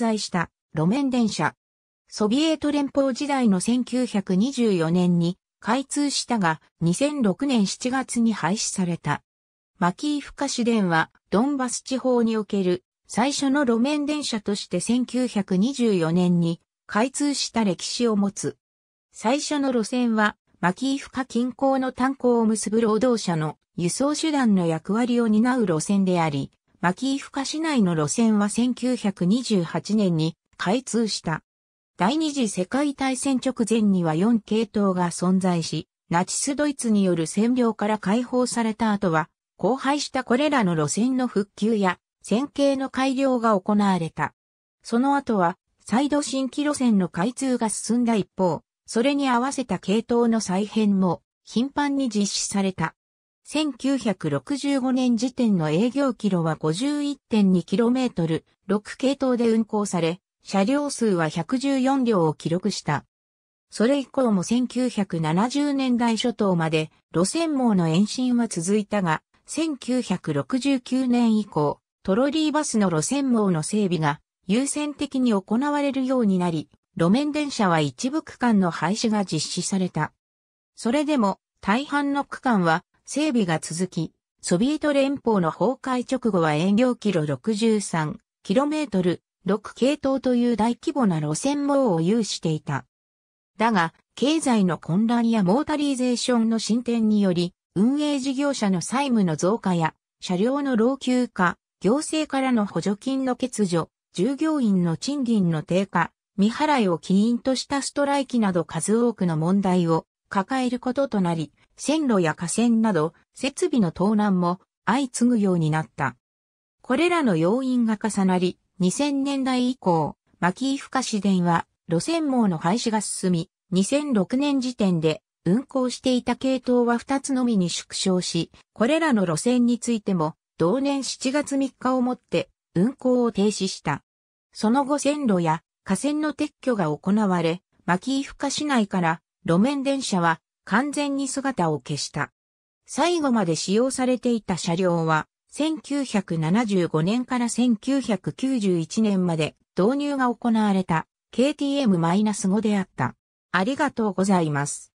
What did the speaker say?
在した路面電車。ソビエト連邦時代の1924年に開通したが2006年7月に廃止された。マキーフカ市電はドンバス地方における最初の路面電車として1924年に開通した歴史を持つ。最初の路線はマキーフカ近郊の炭鉱を結ぶ労働者の輸送手段の役割を担う路線であり、マキーフカ市内の路線は1928年に開通した。第二次世界大戦直前には4系統が存在し、ナチスドイツによる占領から解放された後は、荒廃したこれらの路線の復旧や、線形の改良が行われた。その後は、再度新規路線の開通が進んだ一方、それに合わせた系統の再編も頻繁に実施された。1965年時点の営業キロは 51.2km、6系統で運行され、車両数は114両を記録した。それ以降も1970年代初頭まで路線網の延伸は続いたが、1969年以降、トロリーバスの路線網の整備が優先的に行われるようになり、路面電車は一部区間の廃止が実施された。それでも大半の区間は整備が続き、ソビエト連邦の崩壊直後は営業キロ 63km、6系統という大規模な路線網を有していた。だが、経済の混乱やモータリゼーションの進展により、運営事業者の債務の増加や、車両の老朽化、行政からの補助金の欠如、従業員の賃金の低下、未払いを起因としたストライキなど数多くの問題を抱えることとなり、線路や河川など、設備の盗難も相次ぐようになった。これらの要因が重なり、2000年代以降、牧井深市電は路線網の廃止が進み、2006年時点で運行していた系統は2つのみに縮小し、これらの路線についても同年7月3日をもって運行を停止した。その後線路や河川の撤去が行われ、牧井深市内から路面電車は完全に姿を消した。最後まで使用されていた車両は、1975年から1991年まで導入が行われた KTM-5 であった。ありがとうございます。